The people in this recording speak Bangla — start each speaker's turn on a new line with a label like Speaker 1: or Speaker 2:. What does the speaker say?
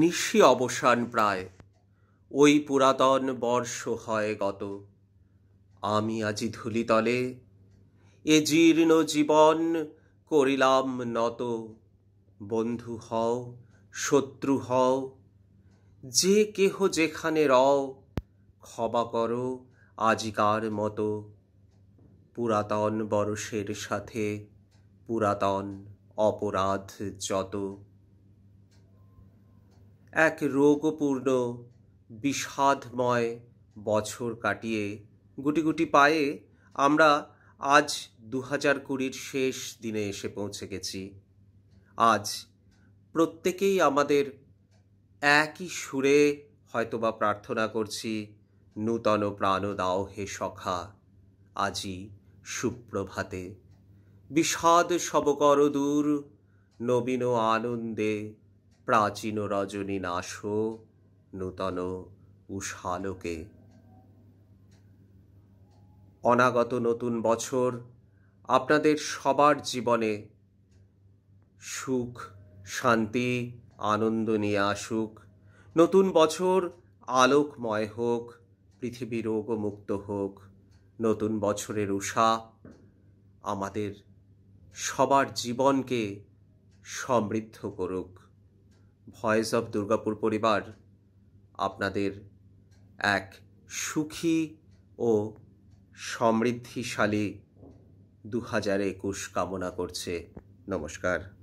Speaker 1: নিশি অবসান প্রায় ওই পুরাতন বর্ষ হয় গত আমি আজি ধুলিতলে এ জীর্ণ জীবন করিলাম নত বন্ধু হও শত্রু হও যে কেহ যেখানে রও ক্ষমা করো আজিকার মতো পুরাতন বরষের সাথে পুরাতন অপরাধ যত এক রোগপূর্ণ বিষাদময় বছর কাটিয়ে গুটি গুটি পায়ে আমরা আজ দু হাজার কুড়ির শেষ দিনে এসে পৌঁছে গেছি আজ প্রত্যেকেই আমাদের একই সুরে হয়তোবা প্রার্থনা করছি নূতন প্রাণ দাও হে সখা আজি সুপ্রভাতে বিষাদ সবকর দূর নবীন আনন্দে প্রাচীন রজনী নাশ নূতন উষালোকে অনাগত নতুন বছর আপনাদের সবার জীবনে সুখ শান্তি আনন্দ নিয়ে আসুক নতুন বছর আলোকময় হোক পৃথিবী রোগমুক্ত হোক নতুন বছরের উষা আমাদের সবার জীবনকে সমৃদ্ধ করুক ভয়েস অফ দুর্গাপুর পরিবার আপনাদের এক সুখী ও সমৃদ্ধিশালী দু হাজার একুশ কামনা করছে নমস্কার